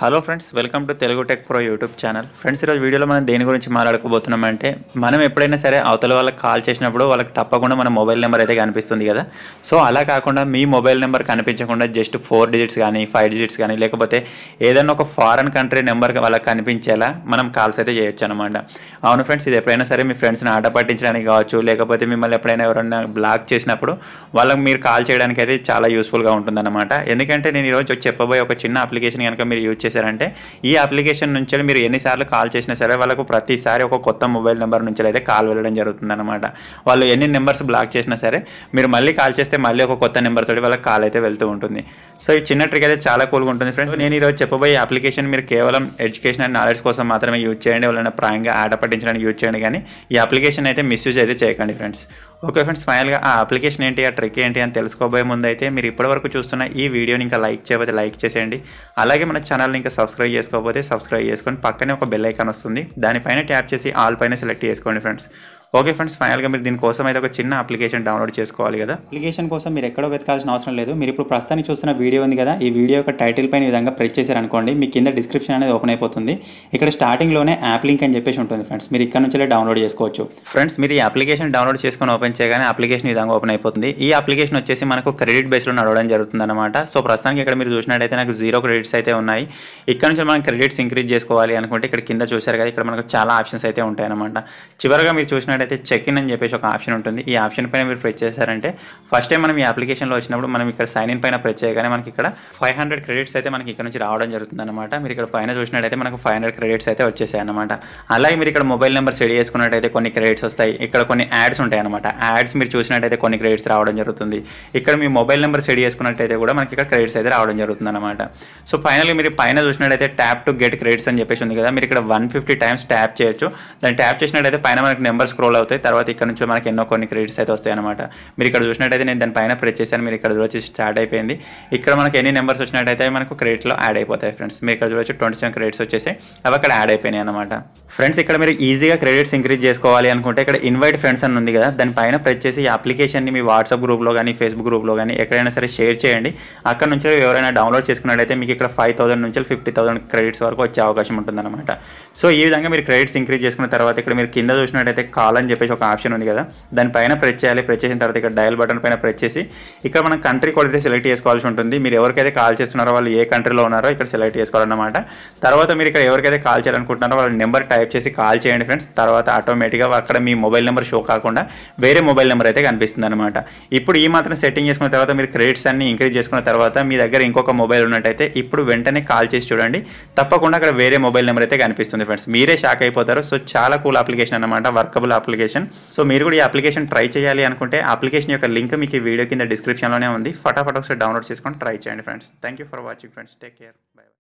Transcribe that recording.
hello friends welcome to Telugu tech pro YouTube channel friends ఈరోజు వీడియోలో మనం దేని గురించి మాట్లాడుకోబోతున్నామంటే మనం ఎప్పుడైనా సరే అవతల వాళ్ళకి కాల్ చేసినప్పుడు వాళ్ళకి తప్పకుండా మన మొబైల్ నెంబర్ అయితే కనిపిస్తుంది కదా సో అలా కాకుండా మీ మొబైల్ నెంబర్ కనిపించకుండా జస్ట్ ఫోర్ డిజిట్స్ కానీ ఫైవ్ డిజిట్స్ కానీ లేకపోతే ఏదైనా ఒక ఫారెన్ కంట్రీ నెంబర్ వాళ్ళకి కనిపించేలా మనం కాల్స్ అయితే చేయొచ్చు అనమాట అవును ఫ్రెండ్స్ ఇది ఎప్పుడైనా సరే మీ ఫ్రెండ్స్ని ఆట పట్టించడానికి కావచ్చు లేకపోతే మిమ్మల్ని ఎప్పుడైనా ఎవరైనా బ్లాక్ చేసినప్పుడు వాళ్ళకి మీరు కాల్ చేయడానికి అయితే చాలా యూస్ఫుల్గా ఉంటుందన్నమాట ఎందుకంటే నేను ఈరోజు చెప్పబోయే ఒక చిన్న అప్లికేషన్ కనుక మీరు యూజ్ చేశారంటే ఈ అప్లికేషన్ నుంచి మీరు ఎన్నిసార్లు కాల్ చేసినా సరే వాళ్ళకు ప్రతిసారి ఒక కొత్త మొబైల్ నెంబర్ నుంచి అయితే కాల్ వెళ్ళడం అనమాట వాళ్ళు ఎన్ని నెంబర్స్ బ్లాక్ చేసినా సరే మీరు మళ్ళీ కాల్ చేస్తే మళ్ళీ ఒక కొత్త నెంబర్ తోటి వాళ్ళకి కాల్ అయితే వెళ్తూ ఉంటుంది సో ఈ చిన్న ట్రిక్ అయితే చాలా కూల్గా ఉంటుంది ఫ్రెండ్స్ నేను ఈరోజు చెప్పబోయే అప్లికేషన్ మీరు కేవలం ఎడ్యుకేషన్ అండ్ నాలెడ్జ్ కోసం మాత్రమే యూజ్ చేయండి వాళ్ళని ప్రాయంగా ఆట పట్టించడానికి యూజ్ చేయండి కానీ ఈ అప్లికేషన్ అయితే మిస్యూజ్ అయితే చేయకండి ఫ్రెండ్స్ ఓకే ఫ్రెండ్స్ ఫైనల్గా ఆ అప్లికేషన్ ఏంటి ఆ ట్రిక్ ఏంటి అని తెలుసుకోబోయే ముందు అయితే మీరు ఇప్పటివరకు చూస్తున్న ఈ వీడియోని ఇంకా లైక్ చేయబోతే లైక్ చేసేయండి అలాగే మన ఛానల్ని ఇంకా సబ్స్క్రైబ్ చేసుకోకపోతే సబ్స్క్రైబ్ చేసుకొని పక్కనే ఒక బెల్ ఐకాన్ వస్తుంది దానిపైన ట్యాప్ చేసి ఆల్ పైన సెలెక్ట్ చేసుకోండి ఫ్రెండ్స్ ఓకే ఫ్రెండ్స్ ఫైనల్గా మీరు దీనికోసం అయితే ఒక చిన్న అప్లికేషన్ డౌన్లోడ్ చేసుకోవాలి కదా అప్లికేషన్ కోసం మీరు ఎక్కడో వెతకాల్సిన అవసరం లేదు మీరు ఇప్పుడు ప్రస్తుతానికి చూస్తున్న వీడియో ఉంది కదా ఈ వీడియో యొక్క టైటిల్ పైన విధంగా ప్రెస్ అనుకోండి మీ కింద డిస్క్రిప్షన్ అనేది ఓపెన్ అయిపోతుంది ఇక్కడ స్టార్టింగ్లోనే యాప్ లింక్ అని చెప్పేసి ఉంటుంది ఫ్రెండ్స్ మీరు ఇక్కడ నుంచి డౌన్లోడ్ చేసుకోవచ్చు ఫ్రెండ్స్ మీరు ఈ అప్లికేషన్ డౌన్లోడ్ చేసుకొని ఓపెన్ చేయగానే అప్లికేషన్ విధంగా ఓపెన్ అయిపోతుంది ఈ అప్లికేషన్ వచ్చేసి మనకు క్రెడిట్ బేస్లో నడవడం జరుగుతుంది అనమాట సో ప్రస్తుతానికి ఇక్కడ మీరు చూసినట్టయితే నాకు జీరో క్రెడిట్స్ అయితే ఉన్నాయి ఇక్కడ నుంచి మనం క్రెడిట్స్ ఇంక్రీజ్ చేసుకోవాలి అనుకుంటే ఇక్కడ కింద చూశారు కదా ఇక్కడ మనకు చాలా ఆప్షన్స్ అయితే ఉంటాయి అనమాట చివరిగా మీరు చూసినట్టు అయితే చెక్ ఇన్ అని చెప్పేసి ఒక ఆప్షన్ ఉంటుంది ఈ ఆప్షన్ పైన మీరు ప్రెస్ చేశారంటే ఫస్ట్ టైం మనం ఈ అప్లికేషన్లో వచ్చినప్పుడు మనం ఇక్కడ సైన్ ఇన్ పైన ప్రెస్ చేయగానే మనకి ఇక్కడ ఫైవ్ హండ్రెడ్ క్రెడిట్స్ అయితే మనకి ఇక్కడ నుంచి రావడం జరుగుతుంది అనమాట మీరు ఇక్కడ పైన చూసినట్టయితే మనకు ఫైవ్ హండ్రెడ్ క్రెడిట్స్ అయితే వచ్చేసాయి అనమాట అలాగే మీరు ఇక్కడ మొబైల్ నెంబర్ సెట్ చేసుకున్నట్టయితే కొన్ని క్రెడిట్స్ వస్తాయి ఇక్కడ కొన్ని యాడ్స్ ఉంటాయి అనమాట యాడ్స్ మీరు చూసినట్టయితే కొన్ని క్రెడిట్స్ రావడం జరుగుతుంది ఇక్కడ మీ మొబైల్ నెంబర్ సెట్ చేసుకున్నట్టయితే కూడా మనకి ఇక్కడ క్రెడిట్స్ అయితే రావడం జరుగుతుంది అనమాట సో ఫైనల్ మీరు పైన చూసినట్టయితే ట్యాప్ టు గెట్ క్రెడిట్స్ అని చెప్పేసి ఉంది కదా మీరు ఇక్కడ వన్ ఫిఫ్టీ టైమ్స్ ట్యాప్ చేయొచ్చు దాన్ని ట్యాప్ చేసినట్టయితే పైన మనకి నెంబర్ స్క్రోల్ రోల్ అవుతాయి తర్వాత ఇక్కడ నుంచి మనకి ఎన్నో కొన్ని క్రెడిట్స్ అయితే వస్తాయి అనమాట మీరు ఇక్కడ చూసినట్టయితే నేను పైన ప్రెస్ చేశాను మీరు ఇక్కడ చూడొచ్చి స్టార్ట్ అయిపోయింది ఇక్కడ మనకి ఎన్ని నెంబర్స్ వచ్చినట్టయితే మనకు క్రెడిట్లో యాడ్ అయిపోతాయి ఫ్రెండ్స్ మీరు ఇక్కడ చూడొచ్చు ట్వంటీ సెవెన్ క్రెడిట్స్ వచ్చేసి అవి అక్కడ యాడ్ అయిపోయినాయి అనమాట ఫ్రెండ్స్ ఇక్కడ మీరు ఈజీగా క్రెడిట్స్ ఇంక్రీజ్ చేసుకోవాలి అనుకుంటే ఇక్కడ ఇన్వైట్ ఫ్రెండ్స్ అని ఉంది కదా దానిపైన ప్రెస్ చేసి ఈ అప్లికేషన్ని మీ వాట్సాప్ గ్రూప్లో కానీ ఫేస్బుక్ గ్రూప్లో కానీ ఎక్కడైనా సరే షేర్ చేయండి అక్కడ నుంచి ఎవరైనా డౌన్లోడ్ చేసుకున్నట్టయితే మీకు ఇక్కడ ఫైవ్ థౌసండ్ నుంచి ఫిఫ్టీ థౌసండ్ క్రెడిట్స్ వరకు వచ్చే అవకాశం ఉంటుందన్నమాట సో ఈ విధంగా మీరు క్రెడిట్స్ ఇంక్రీజ్ చేసుకున్న తర్వాత ఇక్కడ మీరు కింద చూసినట్టయితే కాల్ ఆల్ అని చెప్పేసి ఒక ఆప్షన్ ఉంది కదా దానిపైన ప్రెస్ చేయాలి ప్రెస్ చేసిన తర్వాత ఇక్కడ డయల్ బటన్ పైన ప్రెస్ చేసి ఇక్కడ మనం కంట్రీ కూడా అయితే సెలెక్ట్ చేసుకోవాల్సి ఉంటుంది మీరు ఎవరికైతే కాల్ చేస్తున్నారో వాళ్ళు ఏ కంట్రీలో ఉన్నారో ఇక్కడ సెలెక్ట్ చేసుకోవాలన్నమాట తర్వాత మీరు ఇక్కడ ఎవరికైతే కాల్ చేయాలనుకుంటున్నారో వాళ్ళ నెంబర్ టైప్ చేసి కాల్ చేయండి ఫ్రెండ్స్ తర్వాత ఆటోమేటిక్గా అక్కడ మీ మొబైల్ నెంబర్ షో కాకుండా వేరే మొబైల్ నెంబర్ అయితే కనిపిస్తుంది అనమాట ఇప్పుడు ఈ మాత్రం సెట్టింగ్ చేసుకున్న తర్వాత మీరు క్రెడిట్స్ అన్ని ఇంక్రీజ్ చేసుకున్న తర్వాత మీ దగ్గర ఇంకొక మొబైల్ ఉన్నట్టయితే ఇప్పుడు వెంటనే కాల్ చేసి చూడండి తప్పకుండా అక్కడ వేరే మొబైల్ నెంబర్ అయితే కనిపిస్తుంది ఫ్రెండ్స్ మీరే షాక్ అయిపోతారు సో చాలా కూల్ అప్లికేషన్ అనమాట వర్కబుల్ అప్లికేషన్ అప్లికేషన్ సో మీరు కూడా ఈ అప్లికేషన్ ట్రై చేయాలి అనుకుంటే అప్లికేషన్ యొక్క లింక్ మీకు ఈ వీడియో కింద డిస్క్రిప్షన్లోనే ఉంది ఫటాఫట్ ఒకసారి డౌన్లోడ్ చేసుకొని ట్రై చేయండి friends thank you for watching friends take care by